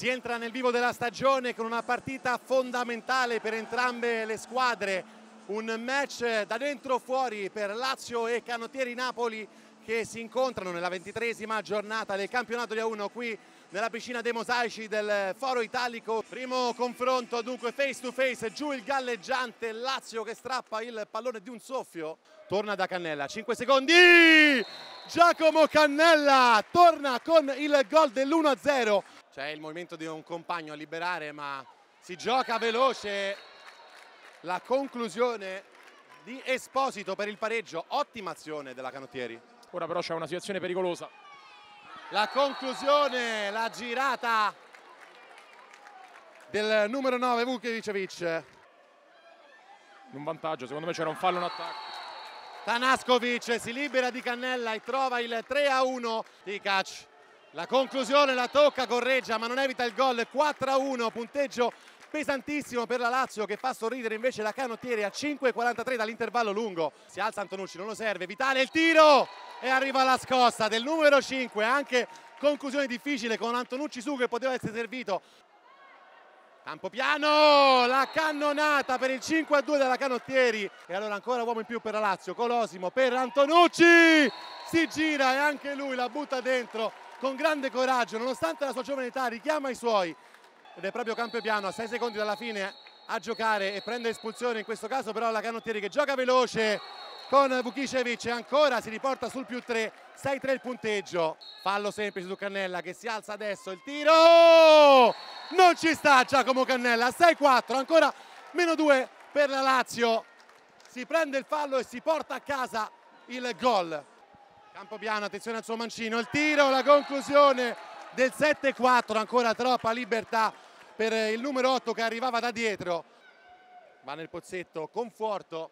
Si entra nel vivo della stagione con una partita fondamentale per entrambe le squadre, un match da dentro fuori per Lazio e Canottieri Napoli che si incontrano nella ventitresima giornata del campionato di A1 qui nella piscina dei mosaici del Foro Italico. Primo confronto dunque face to face, giù il galleggiante Lazio che strappa il pallone di un soffio. Torna da Cannella, 5 secondi, Giacomo Cannella torna con il gol dell'1-0. C'è il movimento di un compagno a liberare, ma si gioca veloce la conclusione di Esposito per il pareggio. Ottima azione della Canottieri. Ora però c'è una situazione pericolosa. La conclusione, la girata del numero 9 Vukicevic. Un vantaggio, secondo me c'era un fallo, un attacco. Tanaskovic si libera di Cannella e trova il 3 a 1 di Kac. La conclusione la tocca Correggia ma non evita il gol 4-1, punteggio pesantissimo per la Lazio che fa sorridere invece la canottiere a 5.43 dall'intervallo lungo. Si alza Antonucci, non lo serve, Vitale il tiro e arriva la scossa del numero 5, anche conclusione difficile con Antonucci su che poteva essere servito. Campo piano, la cannonata per il 5-2 della Canottieri e allora ancora uomo in più per la Lazio, Colosimo per Antonucci, si gira e anche lui la butta dentro con grande coraggio, nonostante la sua giovane età, richiama i suoi. Ed è proprio Campopiano a 6 secondi dalla fine a giocare e prende espulsione in questo caso però la canottieri che gioca veloce con Vukicevic e ancora si riporta sul più 3 6-3 il punteggio fallo semplice su Cannella che si alza adesso il tiro non ci sta Giacomo Cannella 6-4 ancora meno 2 per la Lazio si prende il fallo e si porta a casa il gol Campo piano, attenzione al suo mancino, il tiro, la conclusione del 7-4, ancora troppa libertà per il numero 8 che arrivava da dietro. Va nel pozzetto, conforto.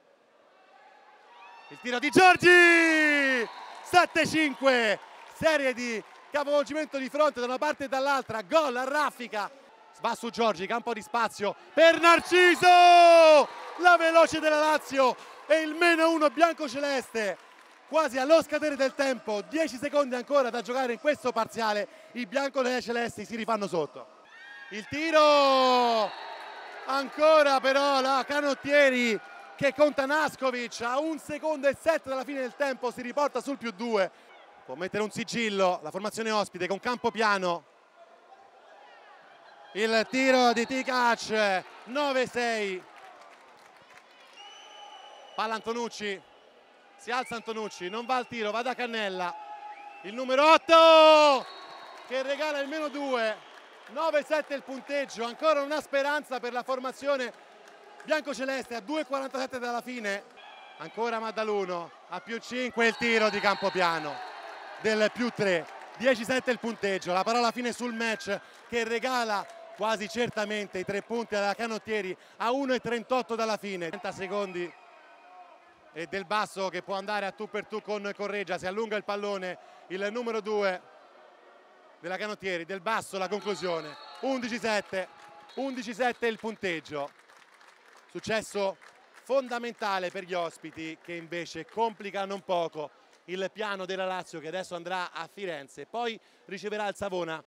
Il tiro di Giorgi! 7-5, serie di capovolgimento di fronte da una parte e dall'altra, gol a raffica. Va su Giorgi, campo di spazio per Narciso! La veloce della Lazio e il meno 1 bianco celeste quasi allo scadere del tempo, 10 secondi ancora da giocare in questo parziale, i bianco bianconeri celesti si rifanno sotto. Il tiro, ancora però la Canottieri che conta Nascovic a un secondo e sette dalla fine del tempo, si riporta sul più due. Può mettere un sigillo la formazione ospite con campo piano. Il tiro di Ticac, 9-6. Palla Antonucci, si alza Antonucci, non va al tiro, va da Cannella. Il numero 8 che regala il meno 2. 9-7 il punteggio, ancora una speranza per la formazione biancoceleste a 2.47 dalla fine. Ancora Maddaluno a più 5 il tiro di Campopiano del più 3. 10 il punteggio, la parola fine sul match che regala quasi certamente i tre punti alla Canottieri a 1.38 dalla fine. 30 secondi e Del Basso che può andare a tu per tu con Correggia, si allunga il pallone, il numero 2 della Canottieri, Del Basso la conclusione, 11-7, 11-7 il punteggio, successo fondamentale per gli ospiti che invece complica non poco il piano della Lazio che adesso andrà a Firenze, poi riceverà il Savona.